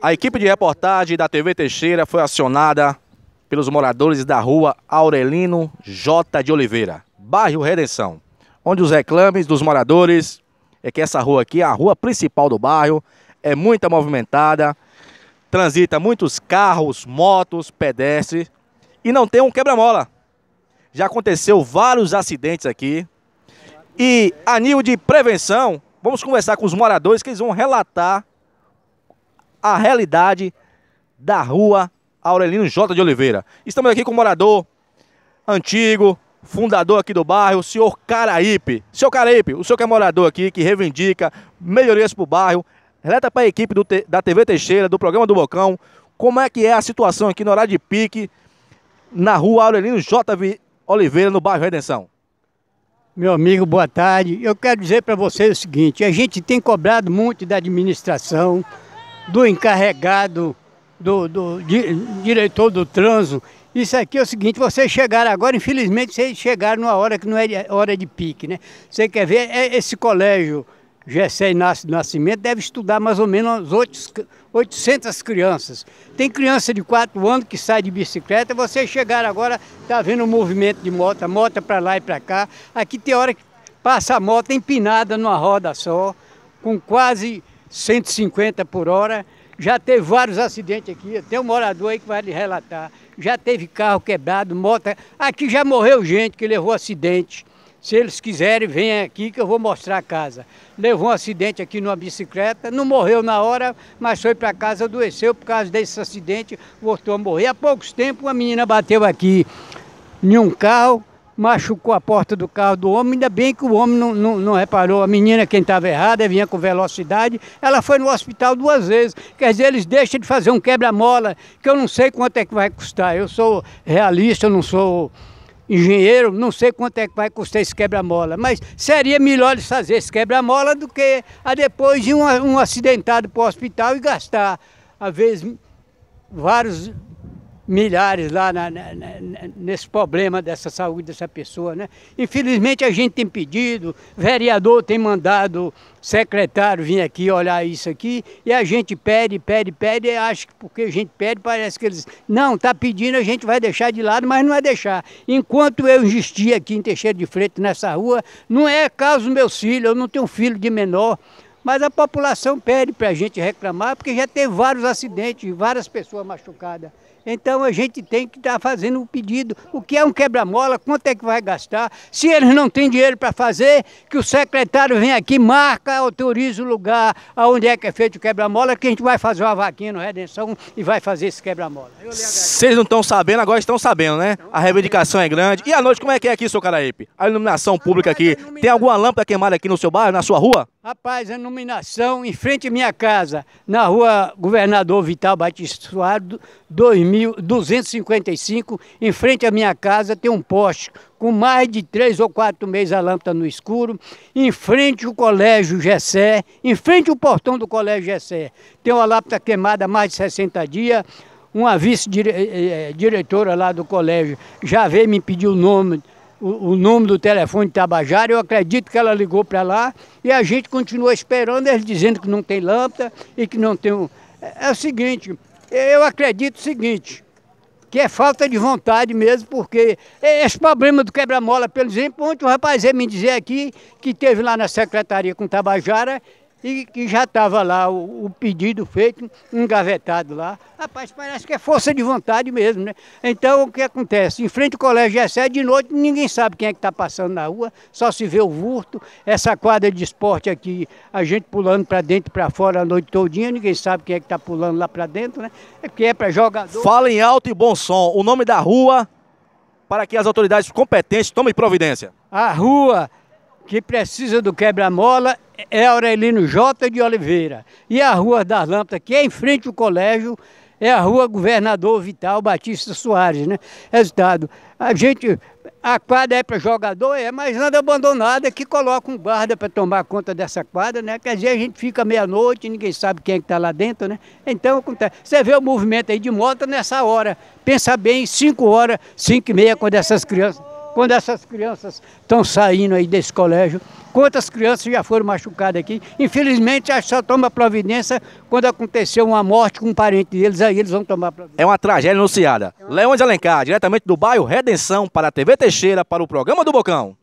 A equipe de reportagem da TV Teixeira foi acionada pelos moradores da rua Aurelino J. de Oliveira, bairro Redenção, onde os reclames dos moradores é que essa rua aqui é a rua principal do bairro, é muito movimentada, transita muitos carros, motos, pedestres e não tem um quebra-mola. Já aconteceu vários acidentes aqui e a nível de prevenção, vamos conversar com os moradores que eles vão relatar a realidade da rua Aurelino J. de Oliveira. Estamos aqui com o morador antigo, fundador aqui do bairro, o senhor Caraípe. Senhor Caraípe, o senhor que é morador aqui, que reivindica melhorias para o bairro, relata para a equipe do, da TV Teixeira, do programa do Bocão, como é que é a situação aqui no horário de pique, na rua Aurelino J. de Oliveira, no bairro Redenção. Meu amigo, boa tarde. Eu quero dizer para vocês o seguinte, a gente tem cobrado muito da administração, do encarregado, do, do di, diretor do trânsito. Isso aqui é o seguinte, vocês chegaram agora, infelizmente vocês chegaram numa hora que não é hora de pique, né? Você quer ver, é esse colégio Gessé Inácio Nascimento deve estudar mais ou menos 800 crianças. Tem criança de 4 anos que sai de bicicleta, vocês chegaram agora, tá vendo o movimento de moto, a moto é para lá e para cá. Aqui tem hora que passa a moto empinada numa roda só, com quase 150 por hora. Já teve vários acidentes aqui, tem um morador aí que vai lhe relatar. Já teve carro quebrado, moto. Aqui já morreu gente que levou acidente. Se eles quiserem, vem aqui que eu vou mostrar a casa. Levou um acidente aqui numa bicicleta, não morreu na hora, mas foi para casa, adoeceu por causa desse acidente, voltou a morrer. Há poucos tempos, uma menina bateu aqui em um carro, machucou a porta do carro do homem, ainda bem que o homem não, não, não reparou. A menina, quem estava errada, vinha com velocidade, ela foi no hospital duas vezes. Quer dizer, eles deixam de fazer um quebra-mola, que eu não sei quanto é que vai custar. Eu sou realista, eu não sou engenheiro, não sei quanto é que vai custar esse quebra-mola, mas seria melhor eles fazer esse quebra-mola do que a depois de um, um acidentado para o hospital e gastar, às vezes, vários milhares lá na, na, nesse problema dessa saúde dessa pessoa, né? Infelizmente a gente tem pedido, vereador tem mandado secretário vir aqui olhar isso aqui e a gente pede, pede, pede e acho que porque a gente pede parece que eles não, está pedindo, a gente vai deixar de lado, mas não vai é deixar. Enquanto eu existia aqui em Teixeira de Freitas nessa rua, não é caso dos meus filhos, eu não tenho filho de menor, mas a população pede para a gente reclamar, porque já teve vários acidentes, várias pessoas machucadas. Então a gente tem que estar tá fazendo o um pedido. O que é um quebra-mola? Quanto é que vai gastar? Se eles não têm dinheiro para fazer, que o secretário vem aqui, marca, autoriza o lugar onde é que é feito o quebra-mola, que a gente vai fazer uma vaquinha no Redenção e vai fazer esse quebra-mola. Vocês não estão sabendo, agora estão sabendo, né? Então, a reivindicação é grande. E à noite, como é que é aqui, seu Caraípe? A iluminação pública aqui. Tem alguma lâmpada queimada aqui no seu bairro, na sua rua? Rapaz, a nominação em frente à minha casa, na rua Governador Vital Batista Soares, 2255, em frente à minha casa tem um poste com mais de três ou quatro meses a lâmpada no escuro, em frente ao Colégio Gessé, em frente ao portão do Colégio Gessé, tem uma lâmpada queimada há mais de 60 dias, uma vice-diretora eh, eh, lá do colégio já veio me pedir o nome o, o número do telefone de Tabajara, eu acredito que ela ligou para lá e a gente continua esperando, eles dizendo que não tem lâmpada e que não tem um... É, é o seguinte, eu acredito o seguinte, que é falta de vontade mesmo, porque é esse problema do quebra-mola, pelo exemplo, ontem o rapaz me dizer aqui que teve lá na secretaria com Tabajara e que já estava lá o, o, pedido feito, engavetado lá. Rapaz, parece que é força de vontade mesmo, né? Então o que acontece? Em frente ao colégio é de noite ninguém sabe quem é que está passando na rua, só se vê o vulto. Essa quadra de esporte aqui, a gente pulando para dentro e para fora a noite todinha, ninguém sabe quem é que está pulando lá para dentro, né? É porque é para jogador. Fala em alto e bom som. O nome da rua para que as autoridades competentes tomem providência. A rua que precisa do quebra-mola é Aurelino J. de Oliveira. E a Rua das Lâmpadas, que é em frente ao colégio, é a Rua Governador Vital Batista Soares, né? Resultado, a gente, a quadra é para jogador, é, mas anda abandonada, que coloca um guarda para tomar conta dessa quadra, né? Quer dizer, a gente fica meia-noite, ninguém sabe quem é que está lá dentro, né? Então, acontece. Você vê o movimento aí de moto nessa hora. Pensa bem, 5 horas, 5 e meia, quando essas crianças quando essas crianças estão saindo aí desse colégio, quantas crianças já foram machucadas aqui. Infelizmente, a só toma providência quando aconteceu uma morte com um parente deles, aí eles vão tomar providência. É uma tragédia anunciada. É uma... Leões Alencar, diretamente do bairro Redenção, para a TV Teixeira, para o programa do Bocão.